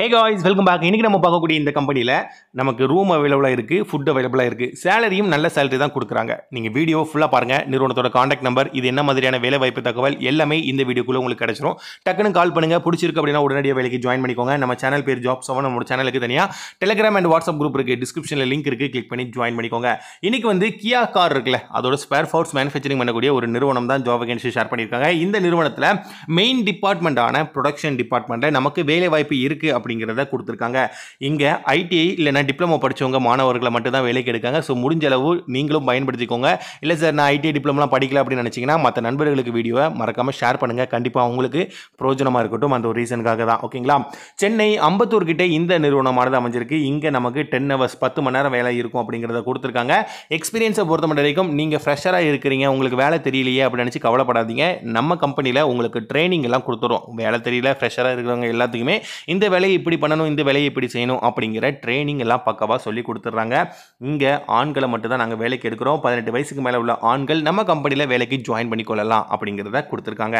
hey guys welcome back இன்றைக்கி நம்ம பார்க்கக்கூடிய இந்த கம்பெனியில் நமக்கு ரூம் அவைலபிளாக இருக்குது ஃபுட் அவைலபிளாக இருக்குது சேலரியும் நல்ல சேலரி தான் கொடுக்குறாங்க நீங்கள் வீடியோ ஃபுல்லாக பாருங்கள் நிறுவனத்தோட காண்டாக்ட் நம்பர் இது என்ன மாதிரியான வேலை வாய்ப்பு தகவல் எல்லாமே இந்த வீடியோக்குள்ளே உங்களுக்கு கிடச்சிரும் டக்குன்னு கால் பண்ணுங்கள் பிடிச்சிருக்கு அப்படின்னா உடனடியாக வேலைக்கு ஜாயின் பண்ணிக்கோங்க நம்ம சேனல் பேர் ஜாப் செவன் நம்ம சேனலுக்கு தனியாக டெலிகிராம் அண்ட் வாட்ஸ்அப் குரூப் இருக்குது டிஸ்கிரிப்ஷனில் லிங்க் இருக்குது கிளிக் பண்ணி ஜாயின் பண்ணிக்கோங்க இன்றைக்கி வந்து கியா கார் இருக்குல்ல அதோட ஸ்பேர் ஃபோர்ஸ் மேனுஃபேக்சரிங் பண்ணக்கூடிய ஒரு நிறுவனம் தான் ஜாப் வேகன்சி ஷேர் பண்ணியிருக்காங்க இந்த நிறுவனத்தில் மெயின் டிபார்ட்மெண்ட்டான ப்ரொடக்ஷன் டிபார்ட்மெண்ட்டில் நமக்கு வேலை வாய்ப்பு இருக்குது அப்படிங்கிறத கொடுத்துருக்காங்க இங்கே ஐடிஐ இல்லைனா டிப்ளமோ படித்தவங்க மாணவர்களை மட்டும் தான் வேலைக்கு எடுக்காங்க ஸோ முடிஞ்ச அளவு நீங்களும் பயன்படுத்திக்கோங்க இல்லை சார் நான் ஐடிஐ டிப்ளமோலாம் படிக்கல அப்படின்னு நினச்சிங்கன்னா மற்ற நண்பர்களுக்கு வீடியோவை மறக்காமல் ஷேர் பண்ணுங்கள் கண்டிப்பாக அவங்களுக்கு பிரோஜனமாக இருக்கட்டும் அந்த ஒரு ரீசனுக்காக தான் ஓகேங்களா சென்னை அம்பத்தூர் கிட்டே இந்த நிறுவனமானது அமைஞ்சிருக்கு இங்கே நமக்கு டென் ஹவர்ஸ் பத்து மணி நேரம் வேலை இருக்கும் அப்படிங்கிறத கொடுத்துருக்காங்க எக்ஸ்பீரியன்ஸை பொறுத்த மட்டும் வரைக்கும் நீங்கள் ஃப்ரெஷராக இருக்கிறீங்க உங்களுக்கு வேலை தெரியலையே அப்படின்னு நினச்சி கவலைப்படாதீங்க நம்ம கம்பெனியில் உங்களுக்கு ட்ரைனிங் எல்லாம் கொடுத்துரும் வேலை தெரியல ஃப்ரெஷராக இருக்கிறவங்க எல்லாத்துக்குமே இந்த வேலை வேலையை இப்படி பண்ணணும் இந்த வேலையை இப்படி செய்யணும் அப்படிங்கிற ட்ரைனிங் எல்லாம் பக்கவாக சொல்லி கொடுத்துட்றாங்க இங்கே ஆண்களை மட்டும் தான் நாங்கள் வேலைக்கு எடுக்கிறோம் பதினெட்டு வயசுக்கு மேலே உள்ள ஆண்கள் நம்ம கம்பெனியில் வேலைக்கு ஜாயின் பண்ணிக்கொள்ளலாம் அப்படிங்கிறத கொடுத்துருக்காங்க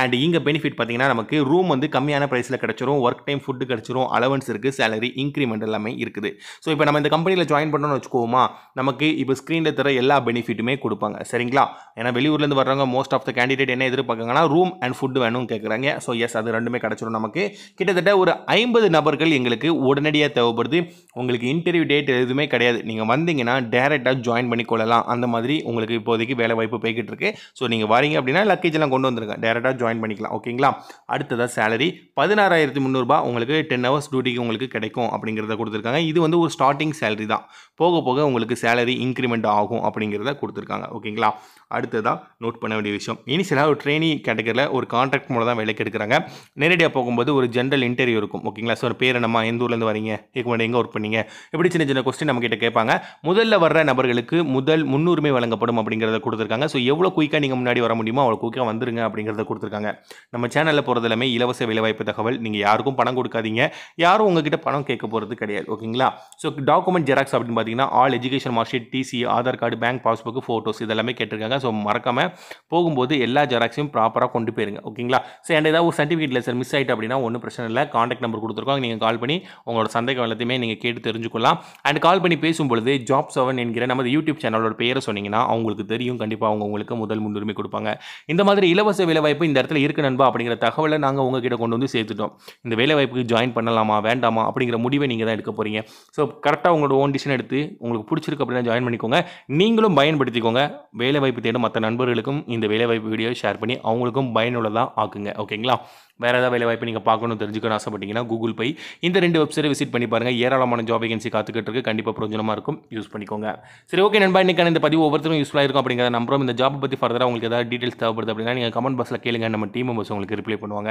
அண்ட் இங்கே பெனிஃபிட் பார்த்தீங்கன்னா நமக்கு ரூம் வந்து கம்மியான ப்ரைஸில் கிடச்சிரும் ஒர்க் டைம் ஃபுட்டு கிடச்சிரும் அலவன்ஸ் இருக்குது சேலரி இன்க்ரிமெண்ட் எல்லாமே இருக்குது ஸோ இப்போ நம்ம இந்த கம்பெனியில் ஜாயின் பண்ணணும்னு வச்சுக்கோமா நமக்கு இப்போ ஸ்க்ரீனில் தர எல்லா பெனிஃபிட்டுமே கொடுப்பாங்க சரிங்களா ஏன்னா வெளியூர்லேருந்து வர்றவங்க மோஸ்ட் ஆஃப் த கேண்டிடேட் என்ன எதிர்பார்க்காங்கன்னா ரூம் அண்ட் ஃபுட் வேணும்னு கேட்குறாங்க ஸோ எஸ் அது ரெண்டுமே கிடச்சிரும் நமக்கு கிட்டத்தட்ட ஒரு ஐம்பது ஐம்பது நபர்கள் எங்களுக்கு உடனடியாக தேவைப்படுது உங்களுக்கு இன்டர்வியூ டேட் எதுவுமே கிடையாது நீங்கள் வந்தீங்கன்னா டேரெக்டாக ஜாயின் பண்ணிக்கொள்ளலாம் அந்த மாதிரி உங்களுக்கு இப்போதைக்கு வேலை வாய்ப்பு போய்கிட்டு இருக்கு ஸோ நீங்கள் வரீங்க அப்படின்னா லக்கேஜ் எல்லாம் கொண்டு வந்துருங்க டேரெக்டாக ஜாயின் பண்ணிக்கலாம் ஓகேங்களா அடுத்ததாக சேலரி பதினாறாயிரத்தி முந்நூறுபா உங்களுக்கு டென் ஹவர்ஸ் டியூட்டிக்கு உங்களுக்கு கிடைக்கும் அப்படிங்கிறத கொடுத்துருக்காங்க இது வந்து ஒரு ஸ்டார்டிங் சேலரி தான் போக போக உங்களுக்கு சேலரி இன்க்ரிமெண்ட் ஆகும் அப்படிங்கிறத கொடுத்துருக்காங்க ஓகேங்களா அடுத்ததாக நோட் பண்ண வேண்டிய விஷயம் இனிஷியலாக ஒரு ட்ரெயினி கேட்டகரியில் ஒரு கான்ட்ராக்ட் மூலம் தான் வேலைக்கு எடுக்கிறாங்க நேரடியாக போகும்போது ஒரு ஜென்ரல் இன்டர்வியூ இருக்கும் ஓகே ஓகேங்களா ஸோ பேர் என்னம்மா எந்த ஊர்லேருந்து வரீங்க இதுக்கு முன்னாடி எங்கே ஒர்க் பண்ணீங்க இப்படி சின்ன சின்ன கொஸ்டின் கிட்ட கேட்பாங்க முதல்ல வர்ற நபர்களுக்கு முதல் முன்னுரிமை வழங்கப்படும் அப்படிங்கிறத கொடுத்துருக்காங்க ஸோ எவ்வளோ குயிக்காக நீங்கள் முன்னாடி வர முடியுமோ அவ்வளோ குயிக்காக வந்துருங்க அப்படிங்கிறத கொடுத்துருக்காங்க நம்ம சேனலில் போகிறது எல்லாமே இலவச வேலைவாய்ப்பு தகவல் நீங்கள் யாருக்கும் பணம் கொடுக்காதீங்க யாரும் உங்ககிட்ட பணம் கேட்க போகிறது கிடையாது ஓகேங்களா ஸோ டாக்குமெண்ட் ஜெராக்ஸ் அப்படின்னு பார்த்தீங்கன்னா all education mark sheet TC Aadhaar card bank passbook photos இதெல்லாமே கேட்டிருக்காங்க ஸோ மறக்காமல் போகும்போது எல்லா ஜெராக்ஸையும் ப்ராப்பராக கொண்டு போயிருங்க ஓகேங்களா ஸோ என்கிட்ட ஏதாவது ஒரு சர்டிஃபிகேட் லெசன் மிஸ் ஆகிட்டு அப்படின்னா ஒன்றும் பிரச்சனை இல்லை காண்டாக்ட் நம்பர் கொடு கொடுத்துருக்கோம் நீங்கள் கால் பண்ணி உங்களோட சந்தேகம் எல்லாத்தையுமே நீங்கள் கேட்டு தெரிஞ்சுக்கலாம் அண்ட் கால் பண்ணி பேசும்பொழுது ஜாப் செவன் என்கிற நமது யூடியூப் சேனலோட பேரை சொன்னீங்கன்னா அவங்களுக்கு தெரியும் கண்டிப்பாக அவங்க உங்களுக்கு முதல் முன்னுரிமை கொடுப்பாங்க இந்த மாதிரி இலவச வேலைவாய்ப்பு இந்த இடத்துல இருக்கு நண்பா அப்படிங்கிற தகவலை நாங்கள் உங்ககிட்ட கொண்டு வந்து சேர்த்துட்டோம் இந்த வேலைவாய்ப்புக்கு ஜாயின் பண்ணலாமா வேண்டாமா அப்படிங்கிற முடிவை நீங்கள் தான் எடுக்க போகிறீங்க ஸோ கரெக்டாக உங்களோட ஓன் டிசன் எடுத்து உங்களுக்கு பிடிச்சிருக்கு அப்படின்னா ஜாயின் பண்ணிக்கோங்க நீங்களும் பயன்படுத்திக்கோங்க வேலைவாய்ப்பு தேடும் மற்ற நண்பர்களுக்கும் இந்த வேலைவாய்ப்பு வீடியோ ஷேர் பண்ணி அவங்களுக்கும் பயனுள்ளதாக ஆக்குங்க ஓகேங்களா வேறு ஏதாவது வேலை வாய்ப்பு நீங்கள் பார்க்கணும் தெரிஞ்சுக்கணும் ஆசைப்பட்டீங்கன்னா கூகுள் பை இந்த ரெண்டு வெப்சைட்டை விசிட் பண்ணி பாருங்கள் ஏராளமான ஜாப் வேகன்சி காத்துக்கிட்டு இருக்கு கண்டிப்பாக பிரோஜனமாக இருக்கும் யூஸ் பண்ணிக்கோங்க சரி ஓகே நண்பா இன்றைக்கான இந்த பதிவு ஒவ்வொருத்தரும் யூஸ்ஃபுல்லாக இருக்கும் அப்படிங்கிறத நம்புறோம் இந்த ஜாப் பற்றி ஃபர்தராக உங்களுக்கு ஏதாவது டீட்டெயில்ஸ் தேவைப்படுது அப்படின்னா நீங்கள் கமெண்ட் பாக்ஸில் கேளுங்க நம்ம டீம் மெம்பர்ஸ் உங்களுக்கு ரிப்ளை பண்ணுவாங்க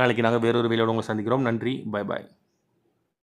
நாளைக்கு நாங்கள் வேறொரு வேலையோட உங்களை சந்திக்கிறோம் நன்றி பை பாய்